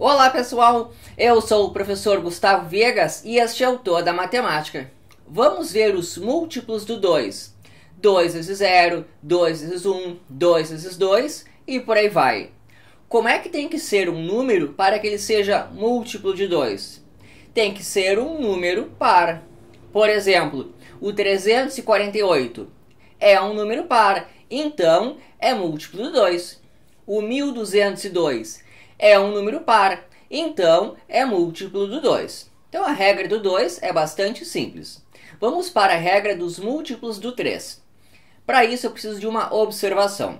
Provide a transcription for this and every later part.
Olá pessoal, eu sou o professor Gustavo Viegas e este é o Toda Matemática. Vamos ver os múltiplos do 2. 2 vezes 0, 2 vezes 1, 2 vezes 2 e por aí vai. Como é que tem que ser um número para que ele seja múltiplo de 2? Tem que ser um número par. Por exemplo, o 348 é um número par, então é múltiplo de 2. O 1202 é um número par, então é múltiplo do 2. Então a regra do 2 é bastante simples. Vamos para a regra dos múltiplos do 3. Para isso eu preciso de uma observação.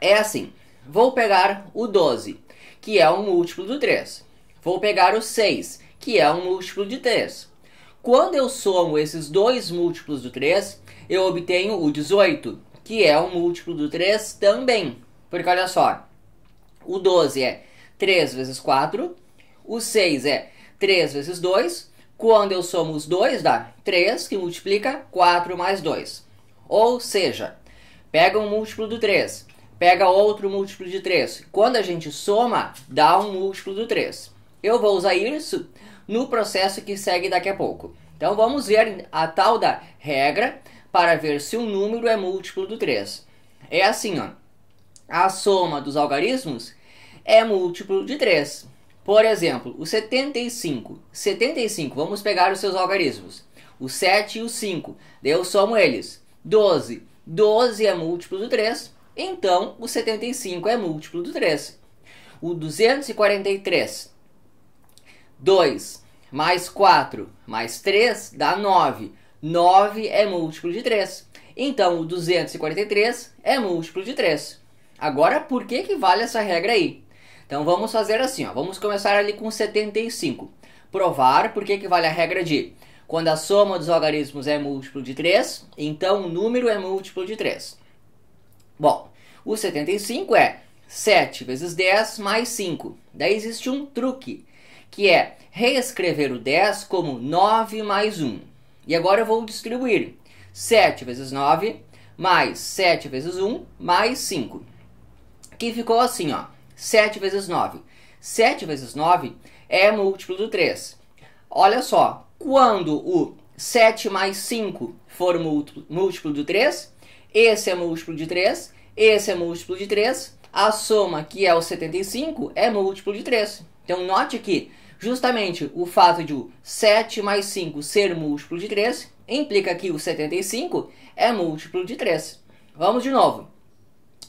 É assim, vou pegar o 12, que é um múltiplo do 3. Vou pegar o 6, que é um múltiplo de 3. Quando eu somo esses dois múltiplos do 3, eu obtenho o 18, que é um múltiplo do 3 também. Porque olha só, o 12 é 3 vezes 4. O 6 é 3 vezes 2. Quando eu somo os dois, dá 3, que multiplica 4 mais 2. Ou seja, pega um múltiplo do 3, pega outro múltiplo de 3. Quando a gente soma, dá um múltiplo do 3. Eu vou usar isso no processo que segue daqui a pouco. Então vamos ver a tal da regra para ver se um número é múltiplo do 3. É assim, ó. A soma dos algarismos é múltiplo de 3. Por exemplo, o 75. 75, vamos pegar os seus algarismos. O 7 e o 5. eu somo eles. 12. 12 é múltiplo do 3. Então, o 75 é múltiplo do 3. O 243. 2 mais 4 mais 3 dá 9. 9 é múltiplo de 3. Então, o 243 é múltiplo de 3. Agora, por que, que vale essa regra aí? Então vamos fazer assim, ó. Vamos começar ali com 75. Provar porque que equivale a regra de quando a soma dos algarismos é múltiplo de 3, então o número é múltiplo de 3. Bom, o 75 é 7 vezes 10 mais 5. Daí existe um truque, que é reescrever o 10 como 9 mais 1. E agora eu vou distribuir 7 vezes 9 mais 7 vezes 1 mais 5. Que ficou assim, ó. 7 vezes 9. 7 vezes 9 é múltiplo do 3. Olha só, quando o 7 mais 5 for múltiplo do 3, esse é múltiplo de 3, esse é múltiplo de 3, a soma, que é o 75, é múltiplo de 3. Então, note que justamente o fato de o 7 mais 5 ser múltiplo de 3 implica que o 75 é múltiplo de 3. Vamos de novo.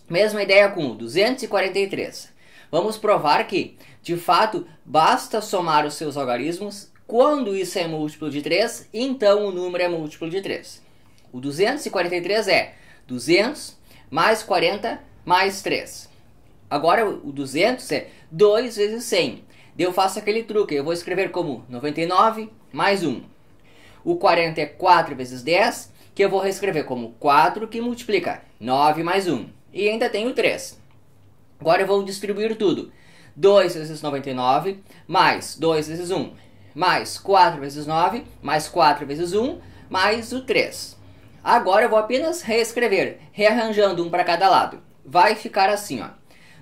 Mesma ideia com o 243. Vamos provar que, de fato, basta somar os seus algarismos. Quando isso é múltiplo de 3, então o número é múltiplo de 3. O 243 é 200 mais 40 mais 3. Agora o 200 é 2 vezes 100. eu faço aquele truque, eu vou escrever como 99 mais 1. O 40 é 4 vezes 10, que eu vou reescrever como 4 que multiplica 9 mais 1. E ainda tenho 3. Agora eu vou distribuir tudo. 2 vezes 99, mais 2 vezes 1, mais 4 vezes 9, mais 4 vezes 1, mais o 3. Agora eu vou apenas reescrever, rearranjando um para cada lado. Vai ficar assim, ó.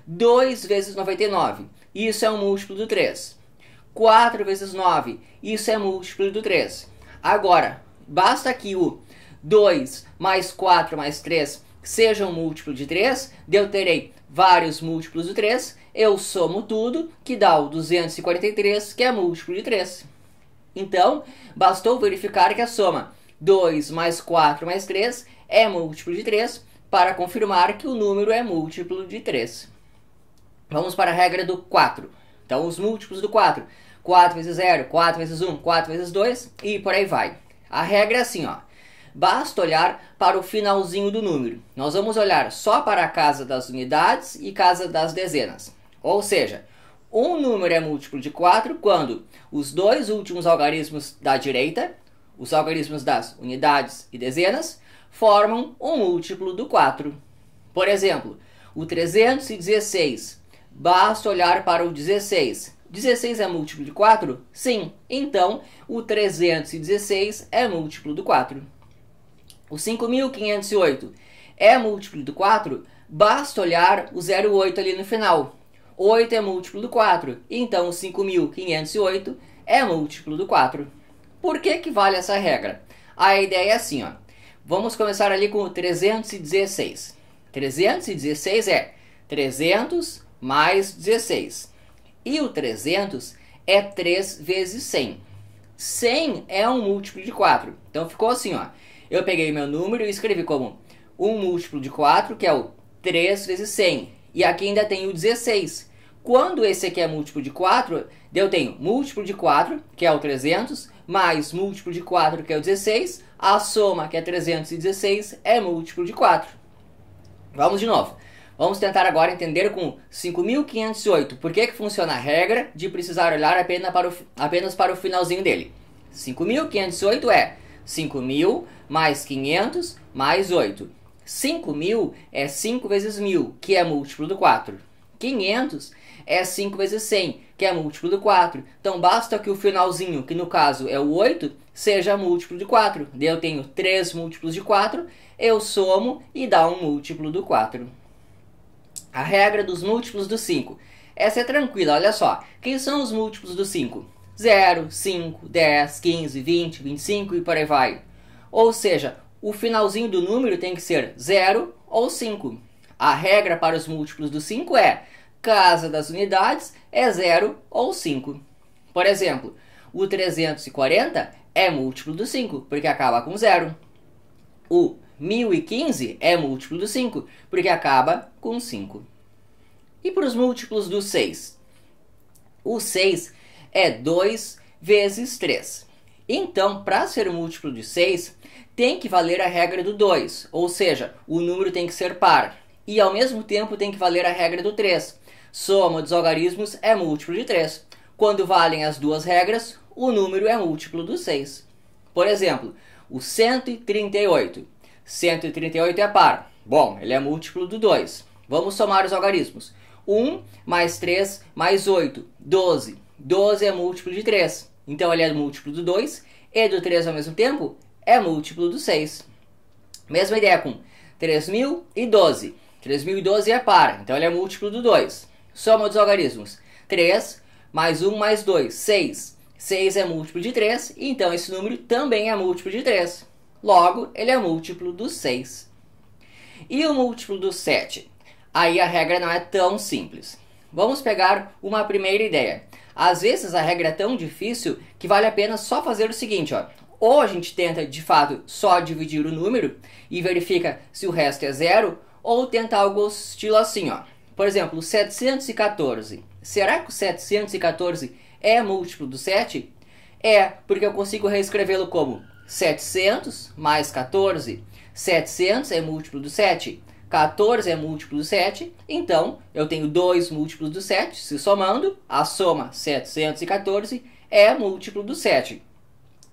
2 vezes 99, isso é um múltiplo do 3. 4 vezes 9, isso é múltiplo do 3. Agora, basta que o 2 mais 4 mais 3 seja um múltiplo de 3, eu terei vários múltiplos de 3, eu somo tudo, que dá o 243, que é múltiplo de 3. Então, bastou verificar que a soma 2 mais 4 mais 3 é múltiplo de 3 para confirmar que o número é múltiplo de 3. Vamos para a regra do 4. Então, os múltiplos do 4. 4 vezes 0, 4 vezes 1, 4 vezes 2 e por aí vai. A regra é assim, ó basta olhar para o finalzinho do número. Nós vamos olhar só para a casa das unidades e casa das dezenas. Ou seja, um número é múltiplo de 4 quando os dois últimos algarismos da direita, os algarismos das unidades e dezenas, formam um múltiplo do 4. Por exemplo, o 316. Basta olhar para o 16. 16 é múltiplo de 4? Sim. Então, o 316 é múltiplo do 4. O 5.508 é múltiplo do 4, basta olhar o 0,8 ali no final. 8 é múltiplo do 4, então o 5.508 é múltiplo do 4. Por que, que vale essa regra? A ideia é assim, ó. Vamos começar ali com o 316. 316 é 300 mais 16. E o 300 é 3 vezes 100. 100 é um múltiplo de 4. Então ficou assim, ó. Eu peguei o meu número e escrevi como um múltiplo de 4, que é o 3 vezes 100. E aqui ainda tem o 16. Quando esse aqui é múltiplo de 4, eu tenho múltiplo de 4, que é o 300, mais múltiplo de 4, que é o 16. A soma, que é 316, é múltiplo de 4. Vamos de novo. Vamos tentar agora entender com 5.508 por que, que funciona a regra de precisar olhar apenas para o, apenas para o finalzinho dele. 5.508 é 5.000 mais 500 mais 8. 5.000 é 5 vezes 1.000, que é múltiplo do 4. 500 é 5 vezes 100, que é múltiplo do 4. Então, basta que o finalzinho, que no caso é o 8, seja múltiplo de 4. Eu tenho 3 múltiplos de 4, eu somo e dá um múltiplo do 4. A regra dos múltiplos do 5. Essa é tranquila, olha só. Quem são os múltiplos do 5? 0, 5, 10, 15, 20, 25 e por aí vai. Ou seja, o finalzinho do número tem que ser 0 ou 5. A regra para os múltiplos do 5 é casa das unidades é 0 ou 5. Por exemplo, o 340 é múltiplo do 5, porque acaba com 0. O 1015 é múltiplo do 5, porque acaba com 5. E para os múltiplos do 6? O 6 é é 2 vezes 3. Então, para ser múltiplo de 6, tem que valer a regra do 2, ou seja, o número tem que ser par. E ao mesmo tempo tem que valer a regra do 3. Soma dos algarismos é múltiplo de 3. Quando valem as duas regras, o número é múltiplo do 6. Por exemplo, o 138. 138 é par. Bom, ele é múltiplo do 2. Vamos somar os algarismos. 1 mais 3 mais 8, 12. 12 é múltiplo de 3. Então ele é múltiplo do 2 e do 3 ao mesmo tempo é múltiplo do 6. Mesma ideia com 3012. 3012 é par, então ele é múltiplo do 2. Soma dos algarismos. 3 mais 1 mais 2, 6. 6 é múltiplo de 3, então esse número também é múltiplo de 3. Logo, ele é múltiplo do 6. E o múltiplo do 7? Aí a regra não é tão simples. Vamos pegar uma primeira ideia. Às vezes a regra é tão difícil que vale a pena só fazer o seguinte, ó. Ou a gente tenta, de fato, só dividir o número e verifica se o resto é zero, ou tenta algo estilo assim, ó. Por exemplo, 714. Será que o 714 é múltiplo do 7? É, porque eu consigo reescrevê-lo como 700 mais 14. 700 é múltiplo do 7. 14 é múltiplo do 7, então eu tenho 2 múltiplos do 7, se somando, a soma 714 é múltiplo do 7.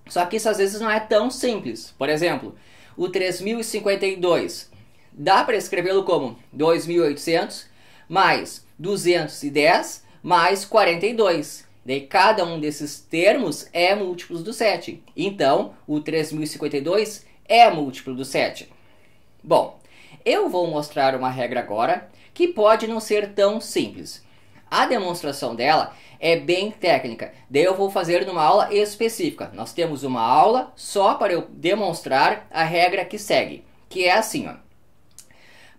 Só que isso às vezes não é tão simples. Por exemplo, o 3052 dá para escrevê-lo como 2800 mais 210 mais 42. Daí cada um desses termos é múltiplo do 7. Então, o 3052 é múltiplo do 7. Bom, eu vou mostrar uma regra agora que pode não ser tão simples. A demonstração dela é bem técnica, daí eu vou fazer numa aula específica. Nós temos uma aula só para eu demonstrar a regra que segue, que é assim, ó.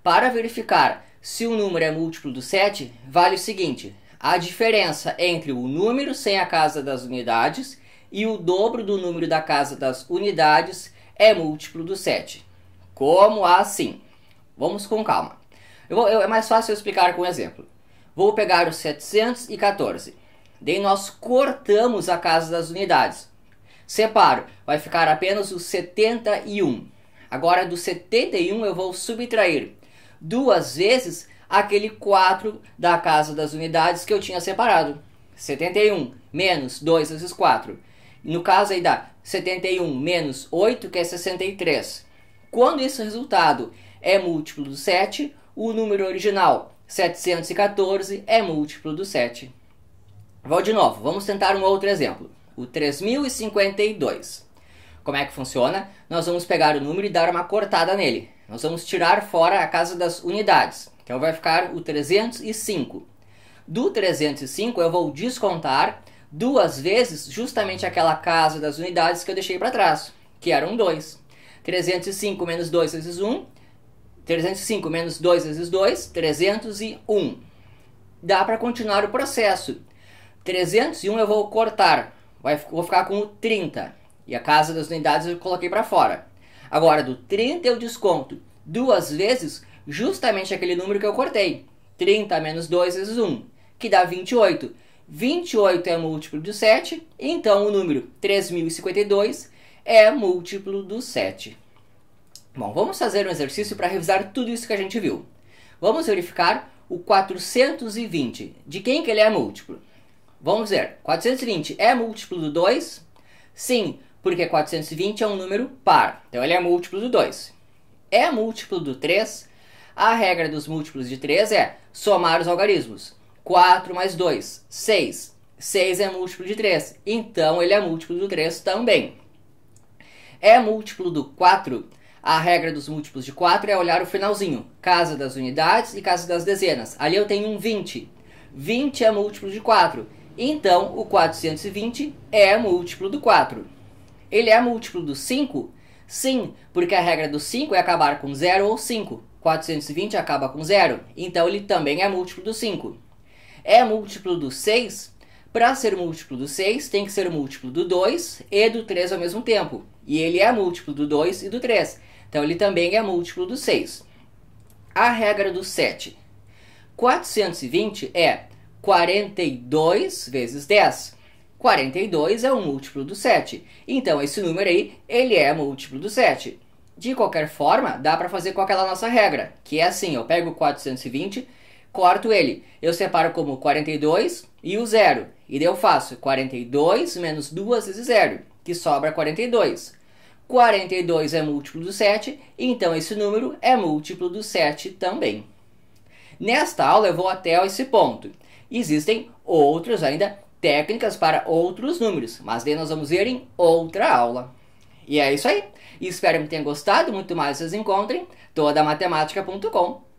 Para verificar se um número é múltiplo do 7, vale o seguinte: a diferença entre o número sem a casa das unidades e o dobro do número da casa das unidades é múltiplo do 7. Como assim? Vamos com calma. Eu vou, eu, é mais fácil eu explicar com um exemplo. Vou pegar o 714. Daí nós cortamos a casa das unidades. Separo, vai ficar apenas o 71. Agora do 71 eu vou subtrair duas vezes aquele 4 da casa das unidades que eu tinha separado. 71 menos 2 vezes 4. No caso aí dá 71 menos 8, que é 63. Quando esse resultado é múltiplo do 7, o número original 714 é múltiplo do 7. Vou de novo, vamos tentar um outro exemplo, o 3052. Como é que funciona? Nós vamos pegar o número e dar uma cortada nele. Nós vamos tirar fora a casa das unidades, então vai ficar o 305. Do 305 eu vou descontar duas vezes justamente aquela casa das unidades que eu deixei para trás, que era um 2. 305 menos 2 vezes 1 305 menos 2 vezes 2, 301. Dá para continuar o processo. 301 eu vou cortar, vai, vou ficar com o 30. E a casa das unidades eu coloquei para fora. Agora, do 30 eu desconto duas vezes justamente aquele número que eu cortei. 30 menos 2 vezes 1, que dá 28. 28 é múltiplo de 7, então o número 3052 é múltiplo do 7. Bom, vamos fazer um exercício para revisar tudo isso que a gente viu. Vamos verificar o 420. De quem que ele é múltiplo? Vamos ver. 420 é múltiplo do 2? Sim, porque 420 é um número par. Então ele é múltiplo do 2. É múltiplo do 3? A regra dos múltiplos de 3 é somar os algarismos. 4 mais 2, 6. 6 é múltiplo de 3, então ele é múltiplo do 3 também. É múltiplo do 4? A regra dos múltiplos de 4 é olhar o finalzinho, casa das unidades e casa das dezenas. Ali eu tenho um 20. 20 é múltiplo de 4. Então, o 420 é múltiplo do 4. Ele é múltiplo do 5? Sim, porque a regra do 5 é acabar com 0 ou 5. 420 acaba com 0, então ele também é múltiplo do 5. É múltiplo do 6? Para ser múltiplo do 6, tem que ser múltiplo do 2 e do 3 ao mesmo tempo. E ele é múltiplo do 2 e do 3. Então ele também é múltiplo do 6. A regra do 7. 420 é 42 vezes 10. 42 é um múltiplo do 7. Então esse número aí, ele é múltiplo do 7. De qualquer forma, dá para fazer com aquela nossa regra, que é assim, eu pego 420, corto ele. Eu separo como 42 e o zero. E daí eu faço 42 menos 2 vezes zero, que sobra 42. 42 é múltiplo do 7, então esse número é múltiplo do 7 também. Nesta aula eu vou até esse ponto. Existem outros ainda técnicas para outros números, mas daí nós vamos ver em outra aula. E é isso aí. Espero que tenham gostado. Muito mais vocês encontrem matemática.com